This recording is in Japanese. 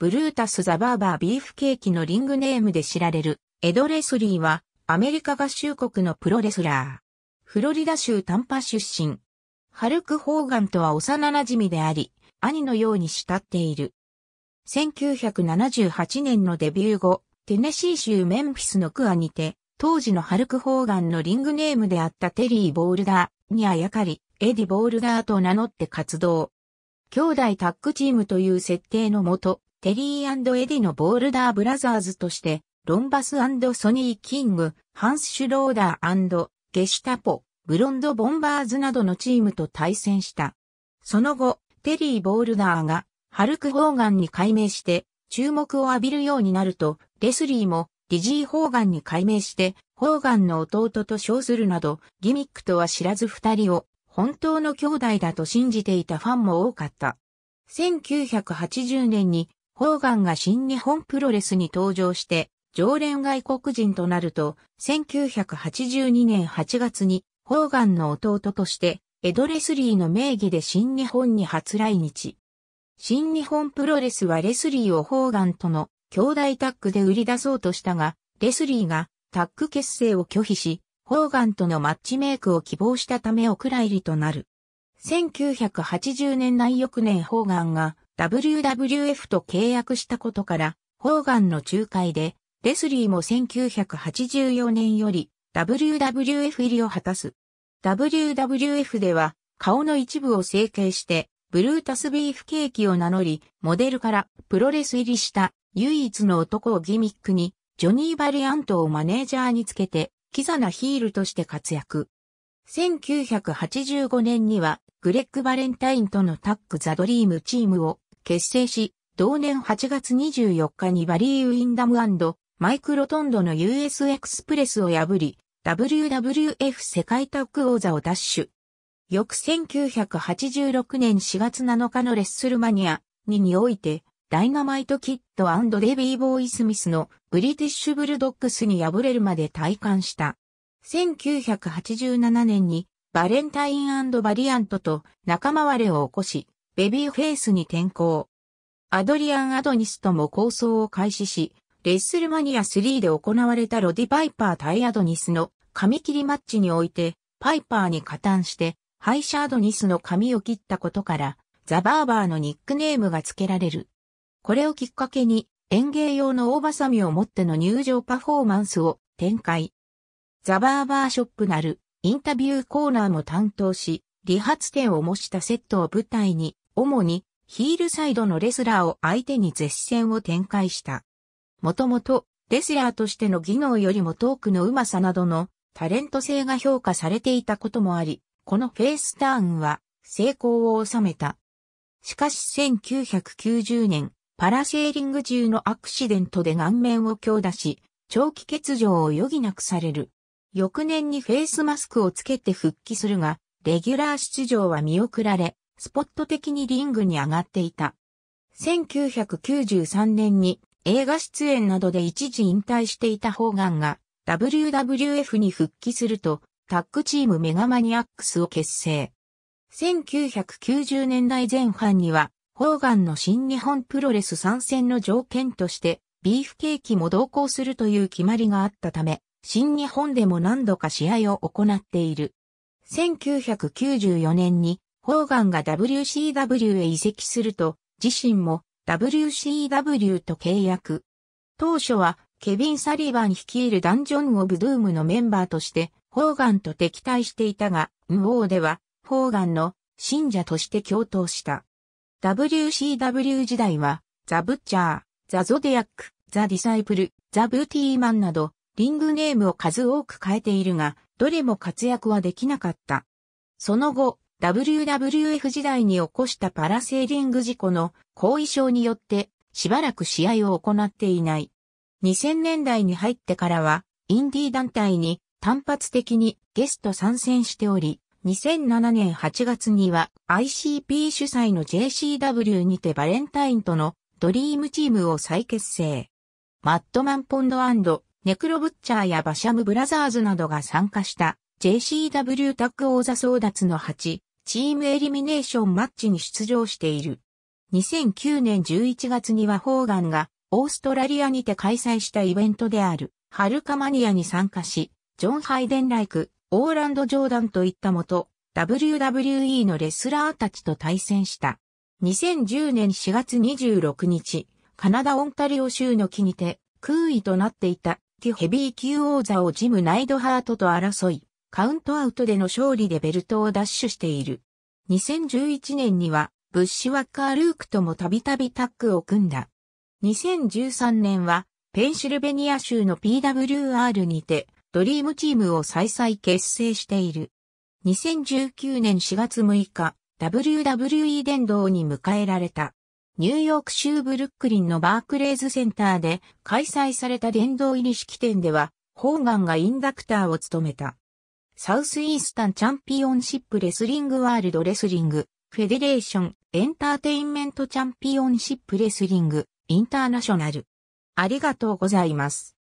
ブルータス・ザ・バーバー・ビーフケーキのリングネームで知られる、エド・レスリーは、アメリカ合衆国のプロレスラー。フロリダ州タンパ出身。ハルク・ホーガンとは幼馴染であり、兄のように慕っている。1978年のデビュー後、テネシー州メンフィスのクアにて、当時のハルク・ホーガンのリングネームであったテリー・ボールダーにあやかり、エディ・ボールダーと名乗って活動。兄弟タッグチームという設定のもと、テリーエディのボールダーブラザーズとして、ロンバスソニー・キング、ハンス・シュローダーゲシュタポ、ブロンド・ボンバーズなどのチームと対戦した。その後、テリー・ボールダーが、ハルク・ホーガンに改名して、注目を浴びるようになると、レスリーも、ディジー・ホーガンに改名して、ホーガンの弟と称するなど、ギミックとは知らず二人を、本当の兄弟だと信じていたファンも多かった。1980年にホーガンが新日本プロレスに登場して、常連外国人となると、1982年8月に、ホーガンの弟として、エドレスリーの名義で新日本に初来日。新日本プロレスはレスリーをホーガンとの兄弟タッグで売り出そうとしたが、レスリーがタッグ結成を拒否し、ホーガンとのマッチメイクを希望したためお蔵入りとなる。1980年内翌年ホーガンが WWF と契約したことから、ホーガンの仲介で、レスリーも1984年より WWF 入りを果たす。WWF では顔の一部を整形して、ブルータスビーフケーキを名乗り、モデルからプロレス入りした唯一の男をギミックに、ジョニー・バリアントをマネージャーにつけて、キザなヒールとして活躍。1985年には、グレッグ・バレンタインとのタッグ・ザ・ドリームチームを結成し、同年8月24日にバリー・ウィンダムマイク・ロトンドの US エクスプレスを破り、WWF 世界タッグ王座を奪取。翌1986年4月7日のレッスルマニア2において、ダイナマイト・キッドデビー・ボーイ・スミスのブリティッシュ・ブルドッグスに敗れるまで退官した。1987年にバレンタインバリアントと仲間割れを起こし、ベビーフェイスに転向。アドリアン・アドニスとも構想を開始し、レッスルマニア3で行われたロディ・パイパー対アドニスの髪切りマッチにおいて、パイパーに加担して、ハイシャードニスの髪を切ったことから、ザ・バーバーのニックネームが付けられる。これをきっかけに、園芸用の大バサミを持っての入場パフォーマンスを展開。ザ・バーバーショップなるインタビューコーナーも担当し、理髪店を模したセットを舞台に主にヒールサイドのレスラーを相手に絶戦を展開した。もともと、レスラーとしての技能よりもトークの上手さなどのタレント性が評価されていたこともあり、このフェイスターンは成功を収めた。しかし1990年、パラセーリング中のアクシデントで顔面を強打し、長期欠場を余儀なくされる。翌年にフェイスマスクをつけて復帰するが、レギュラー出場は見送られ、スポット的にリングに上がっていた。1993年に映画出演などで一時引退していたホーガンが WWF に復帰するとタッグチームメガマニアックスを結成。1990年代前半にはホーガンの新日本プロレス参戦の条件としてビーフケーキも同行するという決まりがあったため新日本でも何度か試合を行っている。1994年にホーガンが WCW へ移籍すると、自身も WCW と契約。当初は、ケビン・サリバン率いるダンジョン・オブ・ドゥームのメンバーとして、ホーガンと敵対していたが、ウォーでは、ホーガンの信者として共闘した。WCW 時代は、ザ・ブッチャー、ザ・ゾディアック、ザ・ディサイプル、ザ・ブーティーマンなど、リングネームを数多く変えているが、どれも活躍はできなかった。その後、WWF 時代に起こしたパラセーリング事故の後遺症によってしばらく試合を行っていない。2000年代に入ってからはインディー団体に単発的にゲスト参戦しており、2007年8月には ICP 主催の JCW にてバレンタインとのドリームチームを再結成。マットマンポンドネクロブッチャーやバシャムブラザーズなどが参加した JCW タッグ王座争奪の8チームエリミネーションマッチに出場している。2009年11月にはホーガンがオーストラリアにて開催したイベントであるハルカマニアに参加し、ジョン・ハイデンライク、オーランド・ジョーダンといったもと、WWE のレスラーたちと対戦した。2010年4月26日、カナダ・オンタリオ州の木にて、空位となっていた、ティヘビー級王座をジム・ナイドハートと争い、カウントアウトでの勝利でベルトを奪取している。2011年には、ブッシュワッカー・ルークともたびたびタッグを組んだ。2013年は、ペンシルベニア州の PWR にて、ドリームチームを再々結成している。2019年4月6日、WWE 殿堂に迎えられた。ニューヨーク州ブルックリンのバークレーズセンターで開催された殿堂入り式典では、ホーガンがインダクターを務めた。サウスイースタンチャンピオンシップレスリングワールドレスリング、フェデレーション、エンターテインメントチャンピオンシップレスリング、インターナショナル。ありがとうございます。